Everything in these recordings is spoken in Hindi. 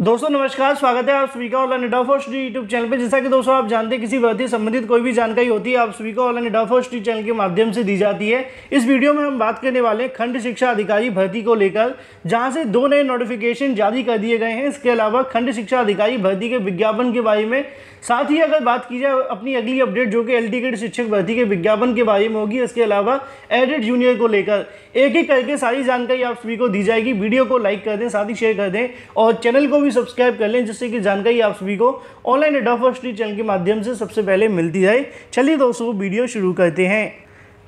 दोस्तों नमस्कार स्वागत है आप स्वीका ऑनलाइन डाफो यूट्यूब चैनल पे जैसा कि दोस्तों आप जानते हैं किसी भर्ती संबंधित कोई भी जानकारी होती है आप स्वीका ऑनलाइन डाफो चैनल के माध्यम से दी जाती है इस वीडियो में हम बात करने वाले हैं खंड शिक्षा अधिकारी भर्ती को लेकर जहां से दो नए नोटिफिकेशन जारी कर दिए गए हैं इसके अलावा खंड शिक्षा अधिकारी भर्ती के विज्ञापन के बारे में साथ ही अगर बात की जाए अपनी अगली अपडेट जो कि एल टी शिक्षक भर्ती के विज्ञापन के बारे में होगी इसके अलावा एडेड जूनियर को लेकर एक एक करके सारी जानकारी आप सभी को दी जाएगी वीडियो को लाइक कर दें साथ ही शेयर कर दें और चैनल को भी भी सब्सक्राइब कर लें जिससे कि जानकारी आप सभी को ऑनलाइन एडाफ फर्स्ट चैनल के माध्यम से सबसे पहले मिलती जाए चलिए दोस्तों वीडियो शुरू करते हैं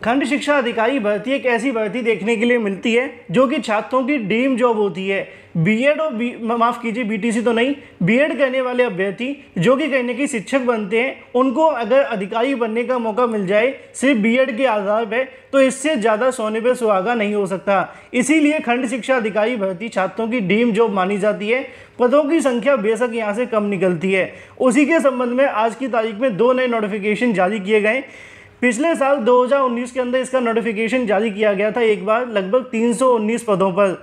खंड शिक्षा अधिकारी भर्ती एक ऐसी भर्ती देखने के लिए मिलती है जो कि छात्रों की ड्रीम जॉब होती है बीएड और बी माफ़ कीजिए बीटीसी तो नहीं बीएड करने वाले अभ्यर्थी जो कि कहने की शिक्षक बनते हैं उनको अगर अधिकारी बनने का मौका मिल जाए सिर्फ बीएड के आधार पर तो इससे ज़्यादा सोने पर सुहागा नहीं हो सकता इसीलिए खंड शिक्षा अधिकारी भर्ती छात्रों की डीम जॉब मानी जाती है पदों की संख्या बेशक यहाँ से कम निकलती है उसी के संबंध में आज की तारीख में दो नए नोटिफिकेशन जारी किए गए पिछले साल 2019 के अंदर इसका नोटिफिकेशन जारी किया गया था एक बार लगभग 319 पदों पर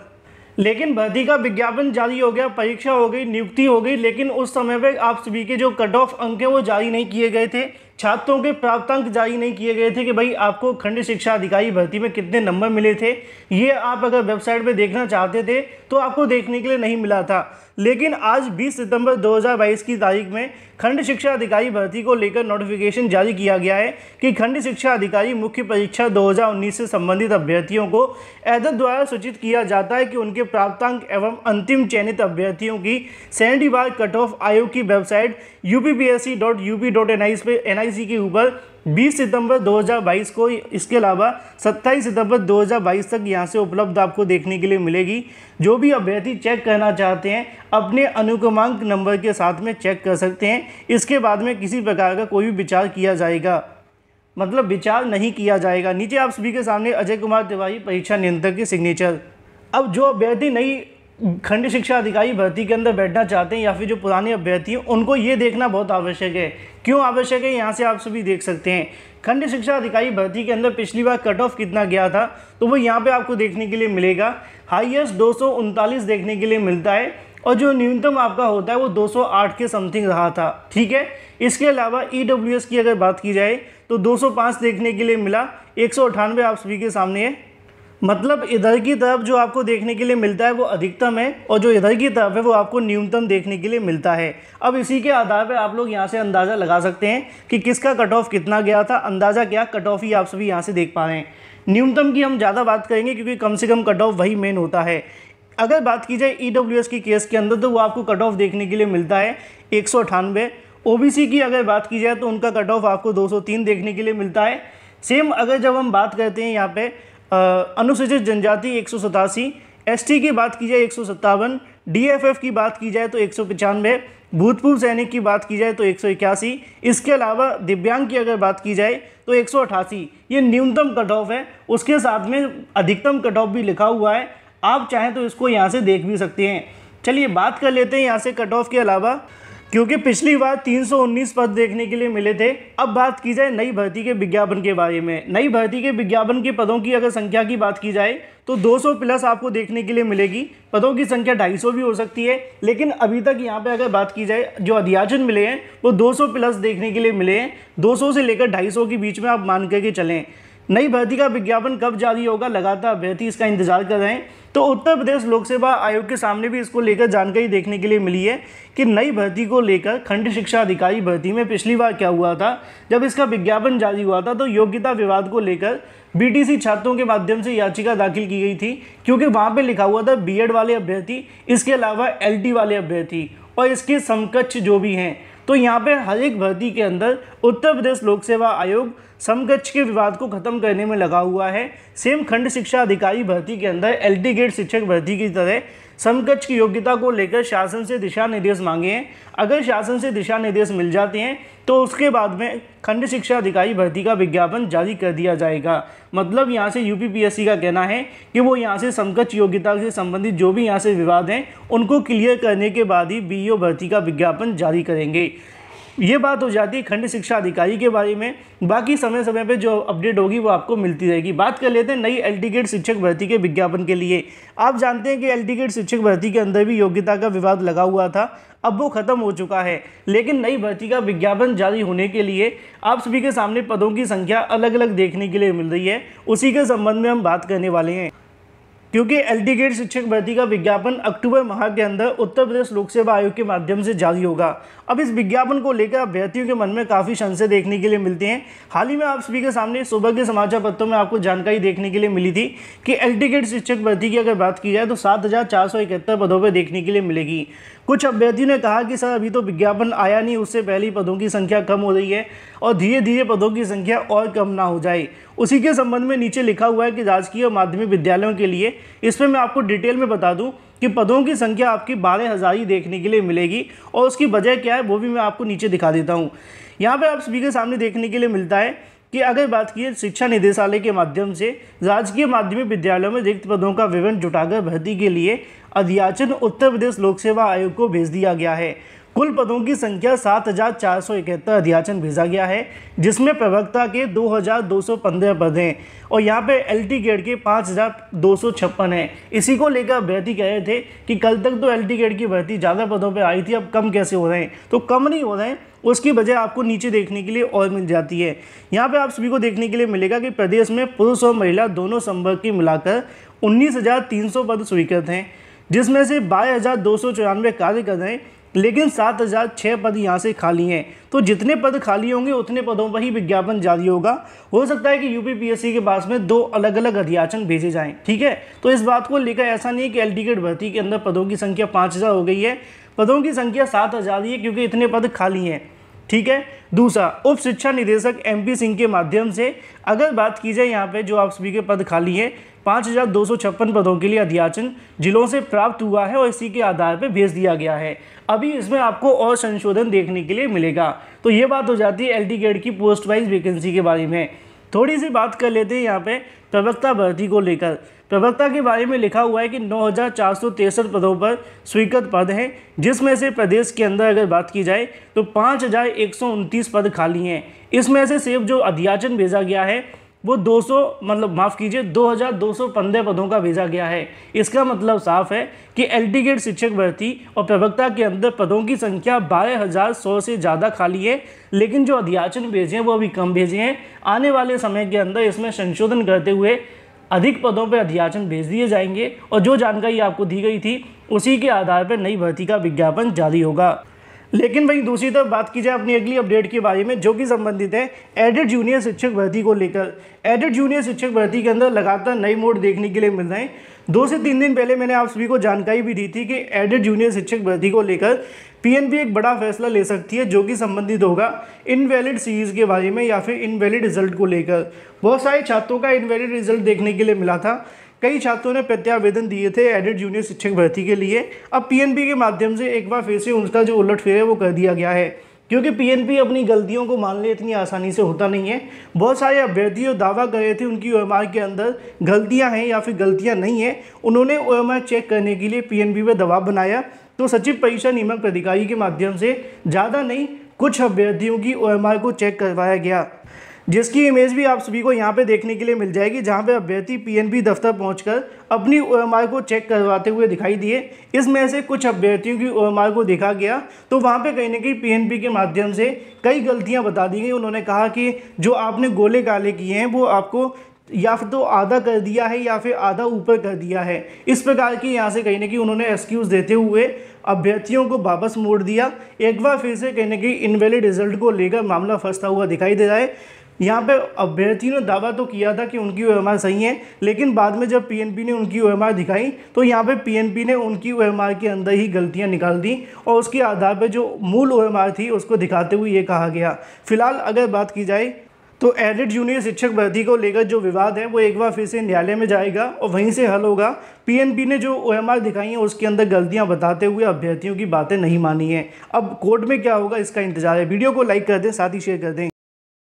लेकिन भर्ती का विज्ञापन जारी हो गया परीक्षा हो गई नियुक्ति हो गई लेकिन उस समय पर आप सभी के जो कट ऑफ अंक हैं वो जारी नहीं किए गए थे छात्रों के प्राप्तांक जारी नहीं किए गए थे कि भाई आपको खंड शिक्षा अधिकारी भर्ती में कितने नंबर मिले थे ये आप अगर वेबसाइट पर देखना चाहते थे तो आपको देखने के लिए नहीं मिला था लेकिन आज 20 सितंबर 2022 की तारीख में खंड शिक्षा अधिकारी भर्ती को लेकर नोटिफिकेशन जारी किया गया है कि खंड शिक्षा अधिकारी मुख्य परीक्षा दो से संबंधित अभ्यर्थियों को एदत द्वारा सूचित किया जाता है कि उनके प्राप्तांक एवं अंतिम चयनित अभ्यर्थियों की सैनिटी बार कट ऑफ आयोग की website U P P S C dot U P dot N I N I LIC के ऊपर 20 सितंबर 2022 को इसके अलावा 27 सितंबर 2022 तक यहां से उपलब्ध आपको देखने के लिए मिलेगी जो भी अभ्यर्थी चेक करना चाहते हैं अपने अनुक्रमांक नंबर के साथ में चेक कर सकते हैं इसके बाद में किसी प्रकार का कोई भी विचार किया जाएगा मतलब विचार नहीं किया जाएगा नीचे आप सभी के सामने अजय कुमार तिवारी परीक्षा नियंत्रक के सिग्नेचर अब जो अभ्यर्थी नई खंड शिक्षा अधिकारी भर्ती के अंदर बैठना चाहते हैं या फिर जो पुराने अभ्यर्थी हैं उनको ये देखना बहुत आवश्यक है क्यों आवश्यक है यहाँ से आप सभी देख सकते हैं खंड शिक्षा अधिकारी भर्ती के अंदर पिछली बार कट ऑफ कितना गया था तो वो यहाँ पे आपको देखने के लिए मिलेगा हाईएस्ट दो देखने के लिए मिलता है और जो न्यूनतम आपका होता है वो दो के समथिंग रहा था ठीक है इसके अलावा ई e की अगर बात की जाए तो दो देखने के लिए मिला एक आप सभी के सामने है मतलब इधर की तरफ जो आपको देखने के लिए मिलता है वो अधिकतम है और जो इधर की तरफ है वो आपको न्यूनतम देखने के लिए मिलता है अब इसी के आधार पर आप लोग यहाँ से अंदाज़ा लगा सकते हैं कि किसका कट ऑफ कितना गया था अंदाज़ा क्या कट ऑफ ही आप सभी यहाँ से देख पा रहे हैं न्यूनतम की हम ज़्यादा बात करेंगे क्योंकि कम से कम कट ऑफ वही मेन होता है अगर बात की जाए ई e डब्ल्यू की केस के अंदर तो वो आपको कट ऑफ देखने के लिए मिलता है एक सी की अगर बात की जाए तो उनका कट ऑफ आपको 203 देखने के लिए मिलता है सेम अगर जब हम बात करते हैं यहाँ पे अनुसूचित जनजाति एक सौ सतासी एसटी की बात की जाए एक सौ सत्तावन डीएफएफ की बात की जाए तो एक सौ पचानवे भूतपूर्व सैनिक की बात की जाए तो एक सौ इक्यासी इसके अलावा दिव्यांग की अगर बात की जाए तो एक सौ अठासी ये न्यूनतम कट ऑफ है उसके साथ में अधिकतम कट ऑफ भी लिखा हुआ है आप चाहें तो इसको यहाँ से देख भी सकते हैं चलिए बात कर लेते हैं यहाँ से कट ऑफ के अलावा क्योंकि पिछली बार 319 पद देखने के लिए मिले थे अब बात की जाए नई भर्ती के विज्ञापन के बारे में नई भर्ती के विज्ञापन के पदों की अगर संख्या की बात की जाए तो 200 प्लस आपको देखने के लिए मिलेगी पदों की संख्या 250 भी हो सकती है लेकिन अभी तक यहाँ पे अगर बात की जाए जो अध्याचन मिले हैं वो 200 प्लस देखने के लिए मिले हैं 200 से लेकर 250 के बीच में आप मान करके चलें नई भर्ती का विज्ञापन कब जारी होगा लगातार अभ्यर्थी इसका इंतजार कर रहे हैं तो उत्तर प्रदेश लोक सेवा आयोग के सामने भी इसको लेकर जानकारी देखने के लिए मिली है कि नई भर्ती को लेकर खंड शिक्षा अधिकारी भर्ती में पिछली बार क्या हुआ था जब इसका विज्ञापन जारी हुआ था तो योग्यता विवाद को लेकर बीटीसी छात्रों के माध्यम से याचिका दाखिल की गई थी क्योंकि वहाँ पर लिखा हुआ था बी वाले अभ्यर्थी इसके अलावा एल वाले अभ्यर्थी और इसके समकक्ष जो भी हैं तो यहाँ पे हर एक भर्ती के अंदर उत्तर प्रदेश लोक सेवा आयोग समकक्ष के विवाद को खत्म करने में लगा हुआ है सेम खंड शिक्षा अधिकारी भर्ती के अंदर एलटी गेट शिक्षक भर्ती की तरह समकक्ष की योग्यता को लेकर शासन से दिशा निर्देश मांगे हैं अगर शासन से दिशा निर्देश मिल जाते हैं तो उसके बाद में खंड शिक्षा अधिकारी भर्ती का विज्ञापन जारी कर दिया जाएगा मतलब यहाँ से यूपीपीएससी का कहना है कि वो यहाँ से समकक्ष योग्यता से संबंधित जो भी यहाँ से विवाद हैं उनको क्लियर करने के बाद ही बीईओ e भर्ती का विज्ञापन जारी करेंगे ये बात हो जाती है खंड शिक्षा अधिकारी के बारे में बाकी समय समय पर जो अपडेट होगी वो आपको मिलती रहेगी बात कर लेते हैं नई एल शिक्षक भर्ती के विज्ञापन के लिए आप जानते हैं कि एल शिक्षक भर्ती के अंदर भी योग्यता का विवाद लगा हुआ था अब वो ख़त्म हो चुका है लेकिन नई भर्ती का विज्ञापन जारी होने के लिए आप सभी के सामने पदों की संख्या अलग अलग देखने के लिए मिल रही है उसी के संबंध में हम बात करने वाले हैं क्योंकि एल टी गेट शिक्षक भर्ती का विज्ञापन अक्टूबर माह के अंदर उत्तर प्रदेश लोक सेवा आयोग के माध्यम से जारी होगा अब इस विज्ञापन को लेकर अभ्यर्थियों के मन में काफ़ी शंसे देखने के लिए मिलती हैं हाल ही में आप सभी के सामने सुबह के समाचार पत्रों में आपको जानकारी देखने के लिए मिली थी कि एल टी गेट शिक्षक भर्ती की अगर बात की जाए तो सात पदों पर देखने के लिए मिलेगी कुछ अभ्यर्थियों ने कहा कि सर अभी तो विज्ञापन आया नहीं उससे पहले पदों की संख्या कम हो रही है और धीरे धीरे पदों की संख्या और कम ना हो जाए उसी के संबंध में नीचे लिखा हुआ है कि राजकीय और माध्यमिक विद्यालयों के लिए इस पर मैं आपको डिटेल में बता दूँ कि पदों की संख्या आपकी बारह हज़ार ही देखने के लिए मिलेगी और उसकी वजह क्या है वो भी मैं आपको नीचे दिखा देता हूँ यहाँ पर आप सभी के सामने देखने के लिए मिलता है कि अगर बात की शिक्षा निदेशालय के माध्यम से राजकीय माध्यमिक विद्यालयों में रिक्त पदों का विवरण जुटाकर भर्ती के लिए अध्याचन उत्तर प्रदेश लोक सेवा आयोग को भेज दिया गया है कुल पदों की संख्या सात हजार चार सौ इकहत्तर अध्याचन भेजा गया है जिसमें प्रवक्ता के दो हजार दो सौ पंद्रह पद हैं और यहाँ पे एलटी ग्रेड के पाँच हजार दो सौ छप्पन है इसी को लेकर अभ्यर्थी कह रहे थे कि कल तक तो एलटी ग्रेड की भर्ती ज़्यादा पदों पे आई थी अब कम कैसे हो रहे हैं तो कम नहीं हो रहे हैं उसकी वजह आपको नीचे देखने के लिए और मिल जाती है यहाँ पे आप सभी को देखने के लिए मिलेगा कि प्रदेश में पुरुष और महिला दोनों संवर्ग की मिलाकर उन्नीस हज़ार तीन सौ पद स्वीकृत हैं जिसमें से बाईस हज़ार दो सौ चौरानवे कार्य कर रहे हैं लेकिन सात हज़ार छः पद यहाँ से खाली हैं तो जितने पद खाली होंगे उतने पदों पर ही विज्ञापन जारी होगा हो सकता है कि यूपीपीएससी के पास में दो अलग अलग अध्याचन भेजे जाएं ठीक है तो इस बात को लेकर ऐसा नहीं है कि एल टिकट भर्ती के अंदर पदों की संख्या पाँच हज़ार हो गई है पदों की संख्या सात हज़ार ही है क्योंकि इतने पद खाली हैं ठीक है दूसरा उप शिक्षा निदेशक एम पी सिंह के माध्यम से अगर बात की जाए यहाँ पे जो आप सभी के पद खाली हैं पाँच हज़ार दो सौ छप्पन पदों के लिए अध्याचन जिलों से प्राप्त हुआ है और इसी के आधार पर भेज दिया गया है अभी इसमें आपको और संशोधन देखने के लिए मिलेगा तो ये बात हो जाती है एल टी की पोस्ट वाइज वैकेंसी के बारे में थोड़ी सी बात कर लेते हैं यहाँ पे प्रवक्ता भर्ती को लेकर प्रवक्ता के बारे में लिखा हुआ है कि नौ पदों पर स्वीकृत पद हैं जिसमें से प्रदेश के अंदर अगर बात की जाए तो पाँच पद खाली हैं इसमें से सिर्फ जो अध्याचन भेजा गया है वो 200 मतलब माफ़ कीजिए 2215 पदों का भेजा गया है इसका मतलब साफ है कि एल गेट शिक्षक भर्ती और प्रवक्ता के अंदर पदों की संख्या सौ से ज़्यादा खाली है लेकिन जो अध्याचन भेजे हैं वो अभी कम भेजे हैं आने वाले समय के अंदर इसमें संशोधन करते हुए अधिक पदों पर अध्याचन भेज दिए जाएंगे और जो जानकारी आपको दी गई थी उसी के आधार पर नई भर्ती का विज्ञापन जारी होगा लेकिन वहीं दूसरी तरफ बात की जाए अपनी अगली अपडेट के बारे में जो कि संबंधित है एडेड जूनियर शिक्षक भर्ती को लेकर एडेड जूनियर शिक्षक भर्ती के अंदर लगातार नए मोड देखने के लिए मिल रहे हैं दो से तीन दिन पहले मैंने आप सभी को जानकारी भी दी थी कि एडेड जूनियर शिक्षक भर्ती को लेकर पीएनबी एक बड़ा फैसला ले सकती है जो कि संबंधित होगा इनवैलिड सीरीज़ के बारे में या फिर इनवैलिड रिजल्ट को लेकर बहुत सारे छात्रों का इनवैलिड रिजल्ट देखने के लिए मिला था कई छात्रों ने प्रत्यावेदन दिए थे एडिड जूनियर शिक्षक भर्ती के लिए अब पी के माध्यम से एक बार फिर से उनका जो उलट है वो कर दिया गया है क्योंकि पीएनपी अपनी गलतियों को मान ले इतनी आसानी से होता नहीं है बहुत सारे अभ्यर्थी जो दावा कर रहे थे उनकी ओ के अंदर गलतियां हैं या फिर गलतियां नहीं हैं उन्होंने ओ चेक करने के लिए पीएनबी पर दबाव बनाया तो सचिव परीक्षा नियमक अधिकारी के माध्यम से ज़्यादा नहीं कुछ अभ्यर्थियों की ओ को चेक करवाया गया जिसकी इमेज भी आप सभी को यहाँ पे देखने के लिए मिल जाएगी जहाँ पे अभ्यर्थी पीएनबी दफ्तर पहुंचकर अपनी ओएमआर को चेक करवाते हुए दिखाई दिए इसमें से कुछ अभ्यर्थियों की ओएमआर को देखा गया तो वहाँ पे कहीं ना कहीं पीएनबी के माध्यम से कई गलतियाँ बता दी गई उन्होंने कहा कि जो आपने गोले काले किए हैं वो आपको या फिर तो आधा कर दिया है या फिर आधा ऊपर कर दिया है इस प्रकार की यहाँ से कहीं ना कहीं उन्होंने एक्सक्यूज़ देते हुए अभ्यर्थियों को वापस मोड़ दिया एक बार फिर से कहीं ना कहीं इनवैलिड रिजल्ट को लेकर मामला फंसता हुआ दिखाई दे रहा है यहाँ पे अभ्यर्थी ने दावा तो किया था कि उनकी ओ सही है लेकिन बाद में जब पीएनपी ने उनकी ओ दिखाई तो यहाँ पे पीएनपी ने उनकी ओ के अंदर ही गलतियाँ निकाल दी और उसके आधार पर जो मूल ओ थी उसको दिखाते हुए ये कहा गया फिलहाल अगर बात की जाए तो एडिट जूनियर शिक्षक भर्ती को लेकर जो विवाद है वो एक बार फिर से न्यायालय में जाएगा और वहीं से हल होगा पीएनपी ने जो ओएमआर दिखाई है उसके अंदर गलतियां बताते हुए अभ्यर्थियों की बातें नहीं मानी है अब कोर्ट में क्या होगा इसका इंतजार है वीडियो को लाइक कर दें साथ ही शेयर कर दें